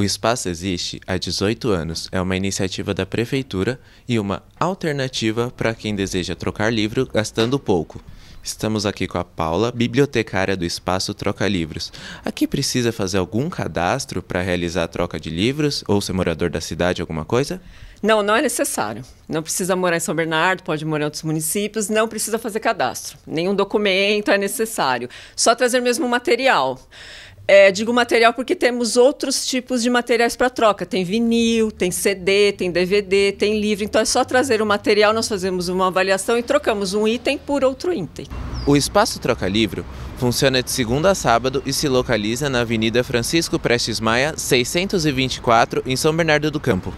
O espaço existe há 18 anos, é uma iniciativa da prefeitura e uma alternativa para quem deseja trocar livro gastando pouco. Estamos aqui com a Paula, bibliotecária do Espaço Troca Livros. Aqui precisa fazer algum cadastro para realizar a troca de livros ou ser morador da cidade, alguma coisa? Não, não é necessário. Não precisa morar em São Bernardo, pode morar em outros municípios, não precisa fazer cadastro. Nenhum documento é necessário. Só trazer mesmo o material. É, digo material porque temos outros tipos de materiais para troca. Tem vinil, tem CD, tem DVD, tem livro. Então é só trazer o material, nós fazemos uma avaliação e trocamos um item por outro item. O Espaço Troca Livro funciona de segunda a sábado e se localiza na Avenida Francisco Prestes Maia, 624, em São Bernardo do Campo.